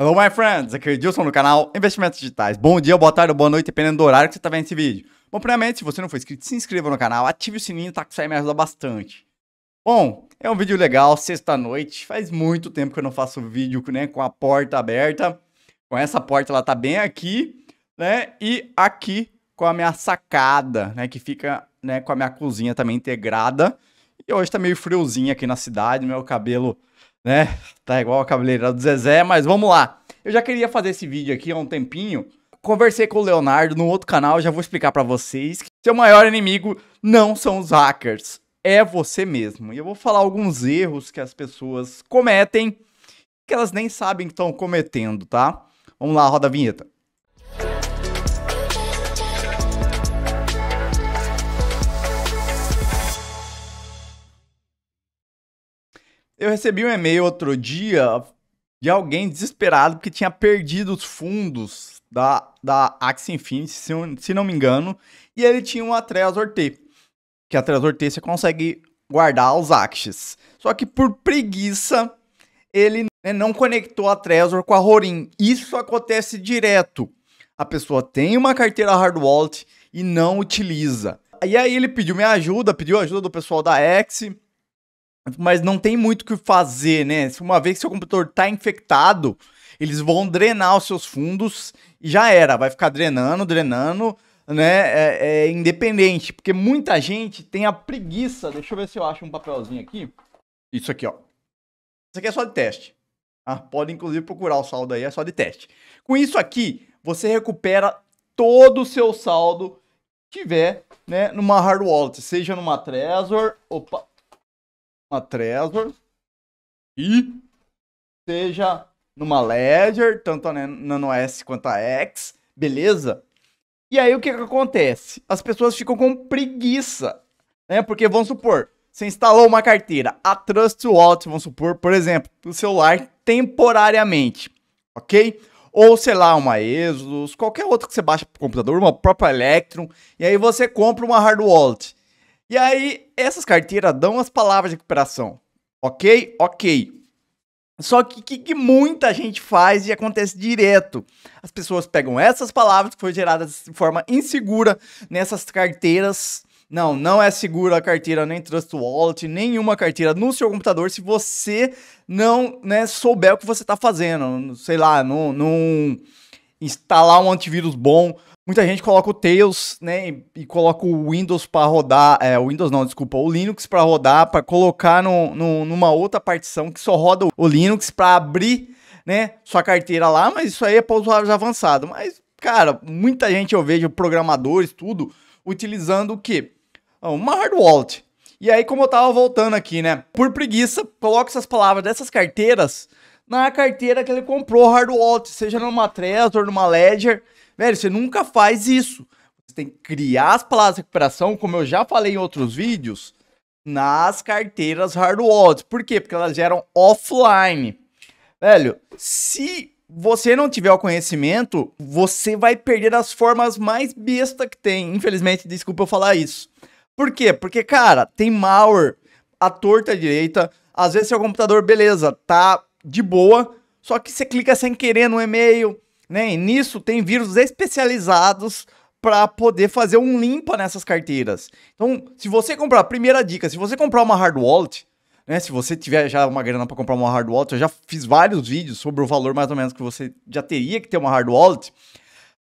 Hello, my friends! Aqui é Edilson no canal Investimentos Digitais. Bom dia, boa tarde, boa noite, dependendo do horário que você está vendo esse vídeo. Bom, primeiramente, se você não for inscrito, se inscreva no canal, ative o sininho, tá? Que isso aí me ajuda bastante. Bom, é um vídeo legal, sexta-noite. Faz muito tempo que eu não faço vídeo né, com a porta aberta. Com essa porta, ela tá bem aqui, né? E aqui com a minha sacada, né? Que fica né, com a minha cozinha também integrada. E hoje tá meio friozinho aqui na cidade, meu cabelo né? Tá igual a cabeleira do Zezé, mas vamos lá. Eu já queria fazer esse vídeo aqui há um tempinho. Conversei com o Leonardo no outro canal, já vou explicar para vocês que seu maior inimigo não são os hackers, é você mesmo. E eu vou falar alguns erros que as pessoas cometem que elas nem sabem que estão cometendo, tá? Vamos lá, roda a vinheta. Eu recebi um e-mail outro dia de alguém desesperado porque tinha perdido os fundos da, da Axie Infinity, se, se não me engano, e ele tinha uma Trezor T, que a Trezor T você consegue guardar os Axies. Só que por preguiça, ele né, não conectou a Trezor com a Rorin. Isso acontece direto. A pessoa tem uma carteira hard wallet e não utiliza. E aí ele pediu minha ajuda, pediu ajuda do pessoal da Axie, mas não tem muito o que fazer, né? Uma vez que seu computador está infectado, eles vão drenar os seus fundos e já era, vai ficar drenando, drenando, né? É, é independente, porque muita gente tem a preguiça. Deixa eu ver se eu acho um papelzinho aqui. Isso aqui, ó. Isso aqui é só de teste. Ah, pode inclusive procurar o saldo aí, é só de teste. Com isso aqui, você recupera todo o seu saldo que tiver, né, numa hard wallet, seja numa Trezor, opa, uma Trezor e seja numa Ledger, tanto a Nano S quanto a X, beleza? E aí o que, que acontece? As pessoas ficam com preguiça, né? Porque vamos supor, você instalou uma carteira, a Trust Wallet, vamos supor, por exemplo, do celular temporariamente, ok? Ou sei lá, uma Exodus, qualquer outra que você baixa pro computador, uma própria Electrum, e aí você compra uma hard wallet. E aí, essas carteiras dão as palavras de recuperação. Ok? Ok. Só que que, que muita gente faz e acontece direto. As pessoas pegam essas palavras que foram geradas de forma insegura nessas carteiras. Não, não é segura a carteira, nem Trust Wallet, nenhuma carteira no seu computador se você não né, souber o que você está fazendo. Sei lá, não instalar um antivírus bom Muita gente coloca o Tails, né, e coloca o Windows para rodar, é, o Windows não, desculpa, o Linux para rodar, para colocar no, no, numa outra partição que só roda o Linux para abrir, né, sua carteira lá, mas isso aí é para usuários avançados. Mas, cara, muita gente eu vejo, programadores, tudo, utilizando o quê? Ah, uma hard wallet. E aí, como eu tava voltando aqui, né, por preguiça, coloca essas palavras dessas carteiras na carteira que ele comprou hard wallet, seja numa Trezor, numa Ledger, Velho, você nunca faz isso. Você tem que criar as palavras de recuperação, como eu já falei em outros vídeos, nas carteiras hard wallets. Por quê? Porque elas geram offline. Velho, se você não tiver o conhecimento, você vai perder as formas mais besta que tem. Infelizmente, desculpa eu falar isso. Por quê? Porque, cara, tem malware à torta à direita. Às vezes seu computador, beleza, tá de boa, só que você clica sem querer no e-mail, né? E nisso tem vírus especializados para poder fazer um limpa nessas carteiras. Então, se você comprar, primeira dica, se você comprar uma hard wallet, né, se você tiver já uma grana para comprar uma hard wallet, eu já fiz vários vídeos sobre o valor mais ou menos que você já teria que ter uma hard wallet.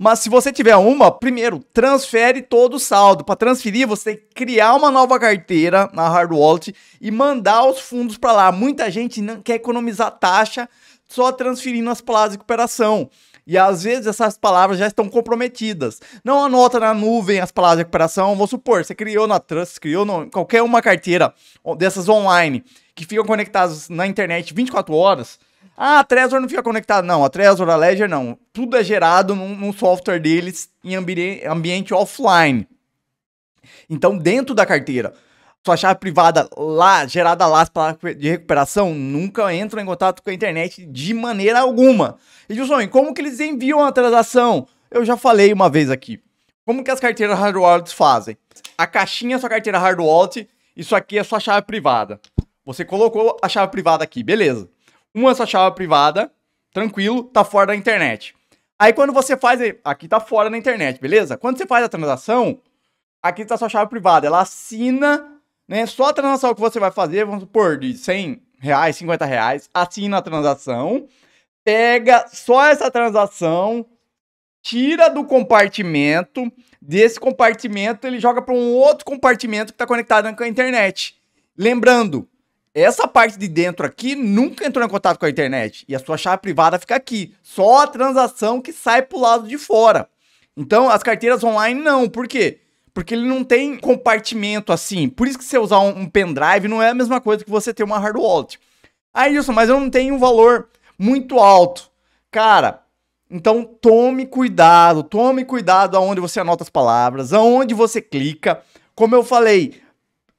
Mas se você tiver uma, primeiro, transfere todo o saldo. Para transferir, você tem que criar uma nova carteira na Hard Wallet e mandar os fundos para lá. Muita gente não quer economizar taxa só transferindo as palavras de recuperação. E às vezes essas palavras já estão comprometidas. Não anota na nuvem as palavras de recuperação. Vou supor, você criou na Trust, criou em qualquer uma carteira dessas online que ficam conectadas na internet 24 horas. Ah, a Trezor não fica conectada. Não, a Trezor, a Ledger não. Tudo é gerado num, num software deles em ambi ambiente offline. Então, dentro da carteira, sua chave privada lá, gerada lá de recuperação, nunca entra em contato com a internet de maneira alguma. E Gilson, como que eles enviam a transação? Eu já falei uma vez aqui. Como que as carteiras hard wallets fazem? A caixinha é sua carteira hard wallet, isso aqui é sua chave privada. Você colocou a chave privada aqui, beleza uma é sua chave privada, tranquilo, tá fora da internet. Aí quando você faz. Aqui tá fora da internet, beleza? Quando você faz a transação, aqui tá sua chave privada. Ela assina, né? Só a transação que você vai fazer, vamos supor, de 100 reais, 50 reais, assina a transação, pega só essa transação, tira do compartimento, desse compartimento ele joga para um outro compartimento que está conectado com a internet. Lembrando, essa parte de dentro aqui nunca entrou em contato com a internet e a sua chave privada fica aqui. Só a transação que sai para o lado de fora. Então, as carteiras online não. Por quê? Porque ele não tem compartimento assim. Por isso que você usar um, um pendrive não é a mesma coisa que você ter uma hard wallet. Ah, Wilson, mas eu não tenho um valor muito alto. Cara, então tome cuidado, tome cuidado aonde você anota as palavras, aonde você clica. Como eu falei,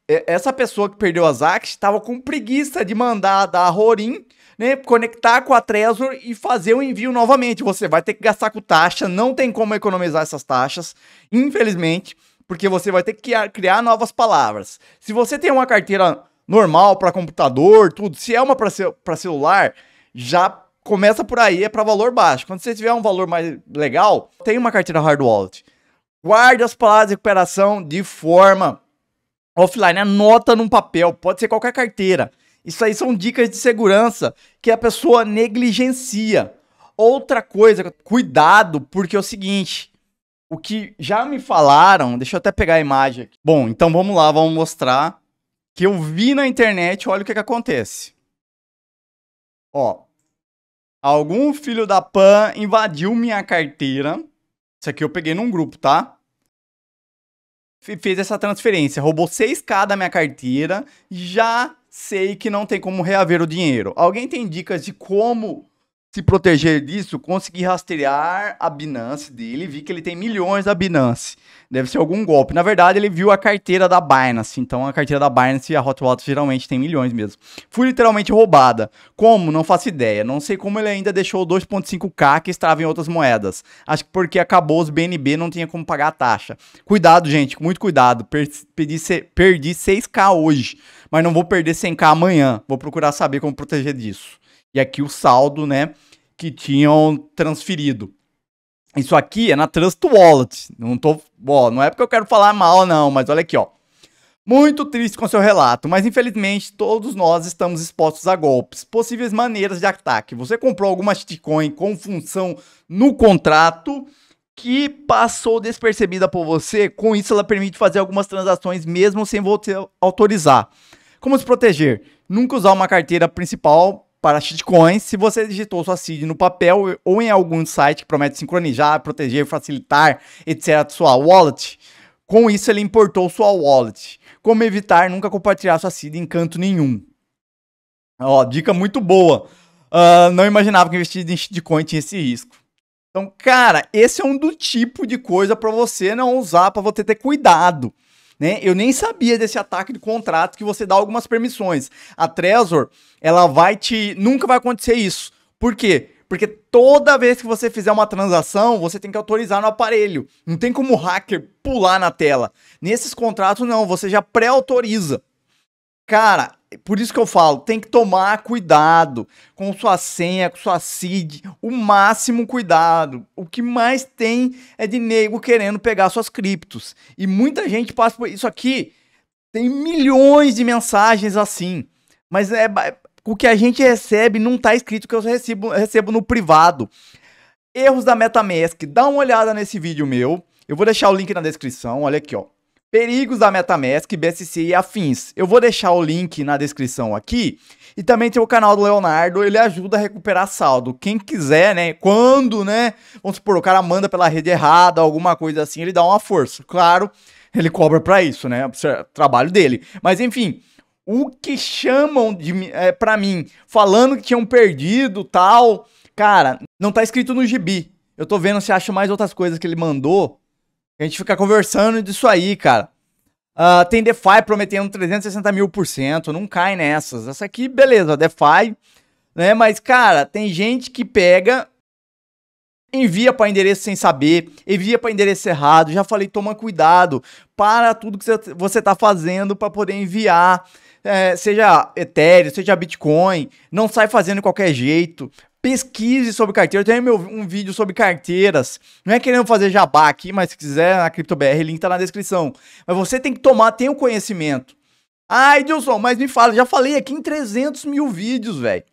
é, essa pessoa que perdeu a Zax estava com preguiça de mandar da Rorin, né, conectar com a Trezor e fazer o envio novamente. Você vai ter que gastar com taxa, não tem como economizar essas taxas, infelizmente, porque você vai ter que criar novas palavras. Se você tem uma carteira normal para computador, tudo, se é uma para celular, já começa por aí, é para valor baixo. Quando você tiver um valor mais legal, tem uma carteira hard wallet. Guarde as palavras de recuperação de forma offline, anota num papel, pode ser qualquer carteira. Isso aí são dicas de segurança que a pessoa negligencia. Outra coisa, cuidado, porque é o seguinte, o que já me falaram, deixa eu até pegar a imagem aqui. Bom, então vamos lá, vamos mostrar que eu vi na internet, olha o que, que acontece. Ó, algum filho da PAN invadiu minha carteira. Isso aqui eu peguei num grupo, tá? fez essa transferência, roubou 6k da minha carteira, já sei que não tem como reaver o dinheiro. Alguém tem dicas de como se proteger disso, consegui rastrear a Binance dele, vi que ele tem milhões da Binance. Deve ser algum golpe. Na verdade, ele viu a carteira da Binance. Então, a carteira da Binance e a Hot Wallet geralmente tem milhões mesmo. Fui literalmente roubada. Como? Não faço ideia. Não sei como ele ainda deixou 2.5k que estava em outras moedas. Acho que porque acabou os BNB, não tinha como pagar a taxa. Cuidado, gente. Muito cuidado. Perdi, perdi 6k hoje. Mas não vou perder 100k amanhã. Vou procurar saber como proteger disso e aqui o saldo, né, que tinham transferido. Isso aqui é na Trust Wallet. Não tô, ó, não é porque eu quero falar mal não, mas olha aqui, ó. Muito triste com seu relato, mas infelizmente todos nós estamos expostos a golpes, possíveis maneiras de ataque. Você comprou alguma shitcoin com função no contrato que passou despercebida por você, com isso ela permite fazer algumas transações mesmo sem você autorizar. Como se proteger? Nunca usar uma carteira principal para shitcoins se você digitou sua seed no papel ou em algum site que promete sincronizar, proteger, facilitar, etc. sua wallet. Com isso, ele importou sua wallet. Como evitar nunca compartilhar sua seed em canto nenhum. Ó, dica muito boa. Uh, não imaginava que investir em shitcoin tinha esse risco. Então, cara, esse é um do tipo de coisa para você não usar, para você ter cuidado né? Eu nem sabia desse ataque de contrato que você dá algumas permissões. A Trezor, ela vai te. Nunca vai acontecer isso. Por quê? Porque toda vez que você fizer uma transação, você tem que autorizar no aparelho. Não tem como o hacker pular na tela. Nesses contratos, não, você já pré-autoriza. Cara, por isso que eu falo, tem que tomar cuidado com sua senha, com sua CID, o máximo cuidado. O que mais tem é de nego querendo pegar suas criptos. E muita gente passa por isso aqui. Tem milhões de mensagens assim. Mas é, o que a gente recebe não está escrito que eu recebo, recebo no privado. Erros da MetaMask. Dá uma olhada nesse vídeo meu. Eu vou deixar o link na descrição. Olha aqui, ó. Perigos da MetaMask, BSC e afins. Eu vou deixar o link na descrição aqui. E também tem o canal do Leonardo, ele ajuda a recuperar saldo. Quem quiser, né? Quando, né? Vamos supor, o cara manda pela rede errada, alguma coisa assim, ele dá uma força. Claro, ele cobra para isso, né? Trabalho dele. Mas enfim, o que chamam de é, para mim, falando que tinham perdido, tal, cara, não tá escrito no gibi. Eu tô vendo se acho mais outras coisas que ele mandou a gente fica conversando disso aí, cara. Uh, tem DeFi prometendo 360 mil por cento, não cai nessas. Essa aqui, beleza, DeFi, né? Mas, cara, tem gente que pega, envia para endereço sem saber, envia para endereço errado. Já falei, toma cuidado, para tudo que você tá fazendo para poder enviar. É, seja Ethereum, seja Bitcoin, não sai fazendo de qualquer jeito pesquise sobre carteira. Eu tenho meu, um vídeo sobre carteiras. Não é querendo fazer jabá aqui, mas se quiser na CryptoBR, link tá na descrição. Mas você tem que tomar, tem o um conhecimento. Ai, Dilson, mas me fala, já falei aqui em 300 mil vídeos, velho.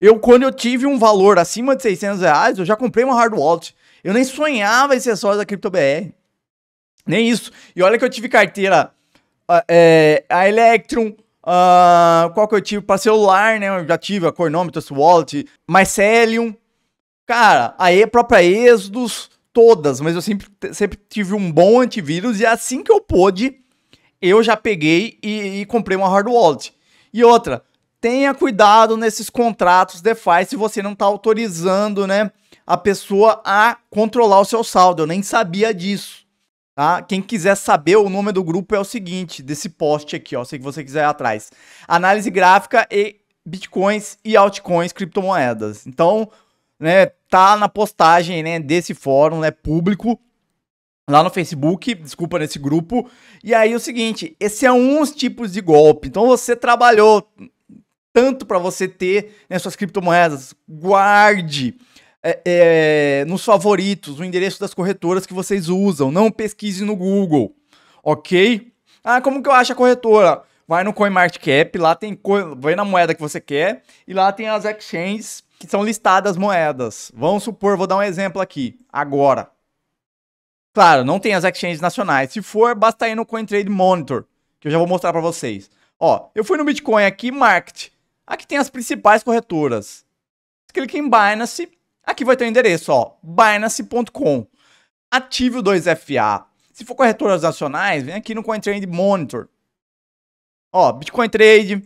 Eu, quando eu tive um valor acima de 600 reais, eu já comprei uma hard wallet. Eu nem sonhava em ser sócio da CryptoBR. Nem isso. E olha que eu tive carteira a, ah, é, a Electrum, Uh, qual que eu tive para celular, né? Eu já tive a Cornometers, Wallet, Mycelium. Cara, aí a própria Exodus, todas, mas eu sempre, sempre tive um bom antivírus e assim que eu pude, eu já peguei e, e comprei uma hard wallet. E outra, tenha cuidado nesses contratos DeFi se você não está autorizando, né, a pessoa a controlar o seu saldo. Eu nem sabia disso. Tá? Quem quiser saber, o nome do grupo é o seguinte, desse post aqui, ó, se você quiser ir atrás. Análise gráfica e bitcoins e altcoins, criptomoedas. Então, né, tá na postagem, né, desse fórum, né, público lá no Facebook, desculpa, nesse grupo. E aí é o seguinte, esse é um dos tipos de golpe. Então você trabalhou tanto para você ter né, suas criptomoedas, guarde é, é, nos favoritos, o endereço das corretoras que vocês usam. Não pesquise no Google, ok? Ah, como que eu acho a corretora? Vai no CoinMarketCap, lá tem. Vai na moeda que você quer e lá tem as exchanges que são listadas moedas. Vamos supor, vou dar um exemplo aqui, agora. Claro, não tem as exchanges nacionais. Se for, basta ir no CoinTrade Monitor, que eu já vou mostrar para vocês. Ó, eu fui no Bitcoin aqui, Market. Aqui tem as principais corretoras. Clique em Binance, Aqui vai ter o endereço, ó, binance.com. Ative o 2FA. Se for corretoras nacionais, vem aqui no CoinTrade Monitor. Ó, Bitcoin Trade.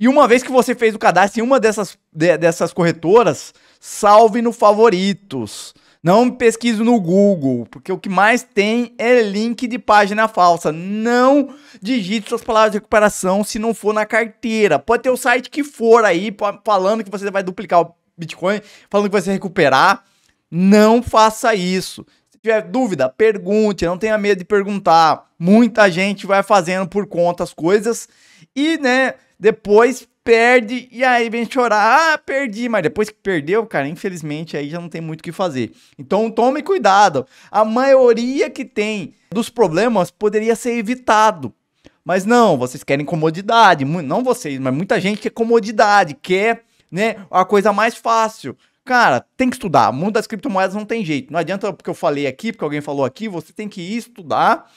E uma vez que você fez o cadastro em uma dessas, de, dessas corretoras, salve no favoritos. Não pesquise no Google, porque o que mais tem é link de página falsa. Não digite suas palavras de recuperação se não for na carteira. Pode ter o site que for aí falando que você vai duplicar Bitcoin, falando que vai se recuperar. Não faça isso. Se tiver dúvida, pergunte, não tenha medo de perguntar. Muita gente vai fazendo por conta as coisas e, né, depois perde e aí vem chorar, ah, perdi, mas depois que perdeu, cara, infelizmente aí já não tem muito o que fazer. Então tome cuidado. A maioria que tem dos problemas poderia ser evitado. Mas não, vocês querem comodidade, não vocês, mas muita gente quer comodidade, quer né? A coisa mais fácil. Cara, tem que estudar. O mundo das criptomoedas não tem jeito. Não adianta porque eu falei aqui, porque alguém falou aqui, você tem que ir estudar.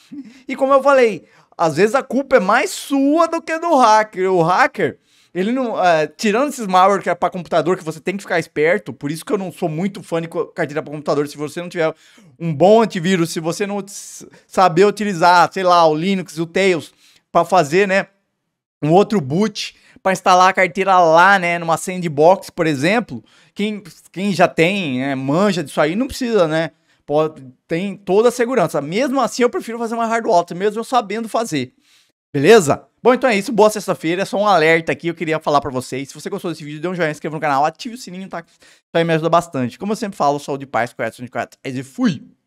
E como eu falei, às vezes a culpa é mais sua do que do hacker. O hacker, ele não. É, tirando esses malware que é para computador, que você tem que ficar esperto, por isso que eu não sou muito fã de carteira para computador. Se você não tiver um bom antivírus, se você não saber utilizar, sei lá, o Linux, o Tails, para fazer, né? um outro boot para instalar a carteira lá, né, numa sandbox, por exemplo. Quem, quem já tem, né, manja disso aí, não precisa, né? Pode, tem toda a segurança. Mesmo assim, eu prefiro fazer uma hard wallet, mesmo eu sabendo fazer. Beleza? Bom, então é isso. Boa sexta-feira. É só um alerta aqui. Eu queria falar para vocês. Se você gostou desse vídeo, dê um joinha, inscreva no canal, ative o sininho, tá? Isso aí me ajuda bastante. Como eu sempre falo, sou de paz, correto, de correto. É e fui!